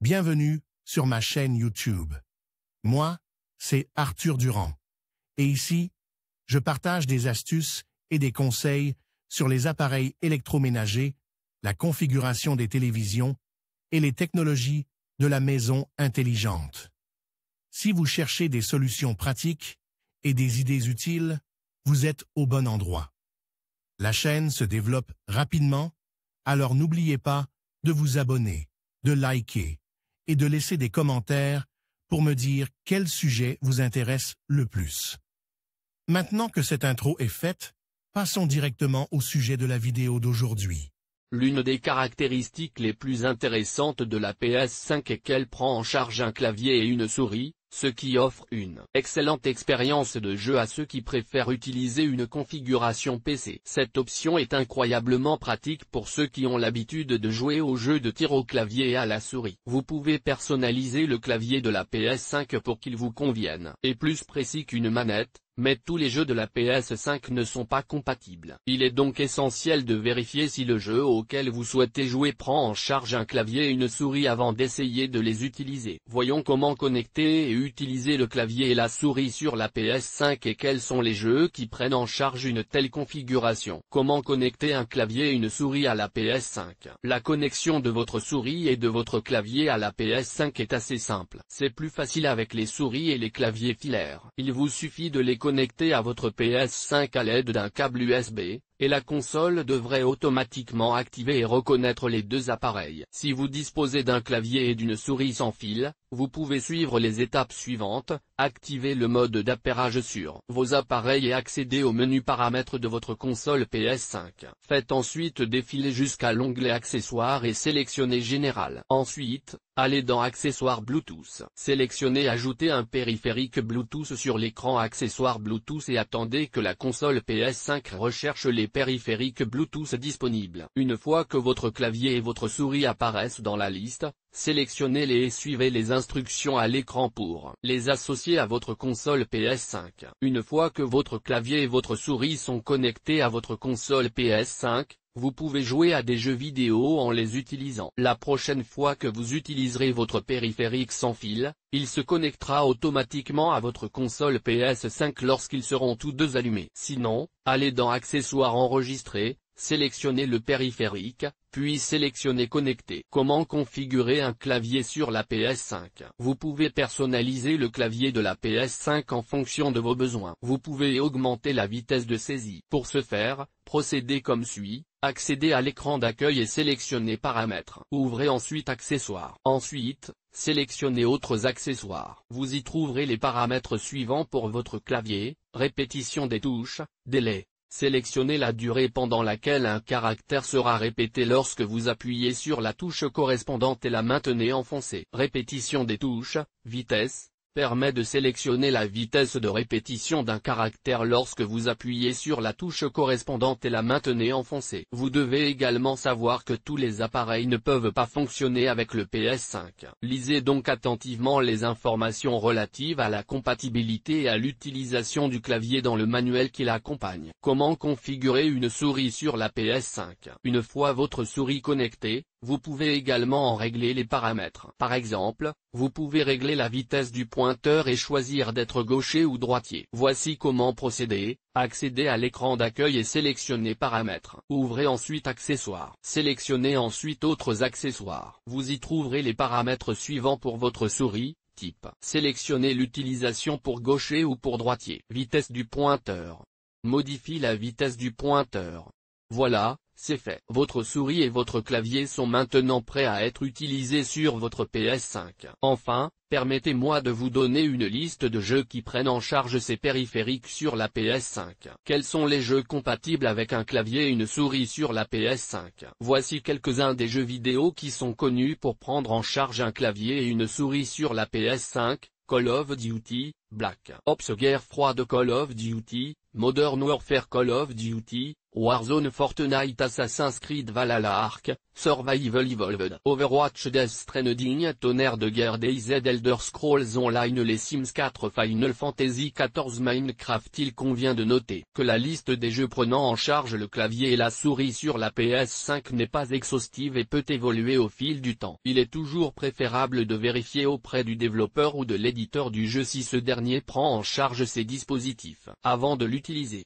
Bienvenue sur ma chaîne YouTube. Moi, c'est Arthur Durand. Et ici, je partage des astuces et des conseils sur les appareils électroménagers, la configuration des télévisions et les technologies de la maison intelligente. Si vous cherchez des solutions pratiques et des idées utiles, vous êtes au bon endroit. La chaîne se développe rapidement, alors n'oubliez pas de vous abonner, de liker et de laisser des commentaires pour me dire quel sujet vous intéresse le plus. Maintenant que cette intro est faite, passons directement au sujet de la vidéo d'aujourd'hui. L'une des caractéristiques les plus intéressantes de la PS5 est qu'elle prend en charge un clavier et une souris, ce qui offre une excellente expérience de jeu à ceux qui préfèrent utiliser une configuration PC. Cette option est incroyablement pratique pour ceux qui ont l'habitude de jouer au jeu de tir au clavier et à la souris. Vous pouvez personnaliser le clavier de la PS5 pour qu'il vous convienne. Et plus précis qu'une manette, mais tous les jeux de la PS5 ne sont pas compatibles. Il est donc essentiel de vérifier si le jeu auquel vous souhaitez jouer prend en charge un clavier et une souris avant d'essayer de les utiliser. Voyons comment connecter et utiliser le clavier et la souris sur la PS5 et quels sont les jeux qui prennent en charge une telle configuration. Comment connecter un clavier et une souris à la PS5 La connexion de votre souris et de votre clavier à la PS5 est assez simple. C'est plus facile avec les souris et les claviers filaires. Il vous suffit de les connecter à votre PS5 à l'aide d'un câble USB, et la console devrait automatiquement activer et reconnaître les deux appareils. Si vous disposez d'un clavier et d'une souris sans fil, vous pouvez suivre les étapes suivantes, activer le mode d'appairage sur vos appareils et accéder au menu paramètres de votre console PS5. Faites ensuite défiler jusqu'à l'onglet accessoires et sélectionnez général. Ensuite, Allez dans Accessoires Bluetooth. Sélectionnez Ajouter un périphérique Bluetooth sur l'écran Accessoires Bluetooth et attendez que la console PS5 recherche les périphériques Bluetooth disponibles. Une fois que votre clavier et votre souris apparaissent dans la liste, sélectionnez-les et suivez les instructions à l'écran pour les associer à votre console PS5. Une fois que votre clavier et votre souris sont connectés à votre console PS5, vous pouvez jouer à des jeux vidéo en les utilisant. La prochaine fois que vous utiliserez votre périphérique sans fil, il se connectera automatiquement à votre console PS5 lorsqu'ils seront tous deux allumés. Sinon, allez dans Accessoires enregistrés, sélectionnez le périphérique, puis sélectionnez Connecter. Comment configurer un clavier sur la PS5 Vous pouvez personnaliser le clavier de la PS5 en fonction de vos besoins. Vous pouvez augmenter la vitesse de saisie. Pour ce faire, procédez comme suit, Accédez à l'écran d'accueil et sélectionnez Paramètres. Ouvrez ensuite Accessoires. Ensuite, sélectionnez Autres accessoires. Vous y trouverez les paramètres suivants pour votre clavier, répétition des touches, délai. Sélectionnez la durée pendant laquelle un caractère sera répété lorsque vous appuyez sur la touche correspondante et la maintenez enfoncée. Répétition des touches, vitesse, permet de sélectionner la vitesse de répétition d'un caractère lorsque vous appuyez sur la touche correspondante et la maintenez enfoncée. Vous devez également savoir que tous les appareils ne peuvent pas fonctionner avec le PS5. Lisez donc attentivement les informations relatives à la compatibilité et à l'utilisation du clavier dans le manuel qui l'accompagne. Comment configurer une souris sur la PS5 Une fois votre souris connectée, vous pouvez également en régler les paramètres. Par exemple, vous pouvez régler la vitesse du pointeur et choisir d'être gaucher ou droitier. Voici comment procéder, accédez à l'écran d'accueil et sélectionnez paramètres. Ouvrez ensuite accessoires. Sélectionnez ensuite autres accessoires. Vous y trouverez les paramètres suivants pour votre souris, type. Sélectionnez l'utilisation pour gaucher ou pour droitier. Vitesse du pointeur. Modifie la vitesse du pointeur. Voilà, c'est fait. Votre souris et votre clavier sont maintenant prêts à être utilisés sur votre PS5. Enfin, permettez-moi de vous donner une liste de jeux qui prennent en charge ces périphériques sur la PS5. Quels sont les jeux compatibles avec un clavier et une souris sur la PS5 Voici quelques-uns des jeux vidéo qui sont connus pour prendre en charge un clavier et une souris sur la PS5, Call of Duty, Black Ops Guerre froide Call of Duty, Modern Warfare Call of Duty, Warzone Fortnite Assassin's Creed Valhalla Arc, Survival Evolved Overwatch Death Stranding Tonnerre de Guerre DayZ Elder Scrolls Online Les Sims 4 Final Fantasy XIV Minecraft Il convient de noter que la liste des jeux prenant en charge le clavier et la souris sur la PS5 n'est pas exhaustive et peut évoluer au fil du temps. Il est toujours préférable de vérifier auprès du développeur ou de l'éditeur du jeu si ce dernier prend en charge ces dispositifs. Avant de l'utiliser utilisé.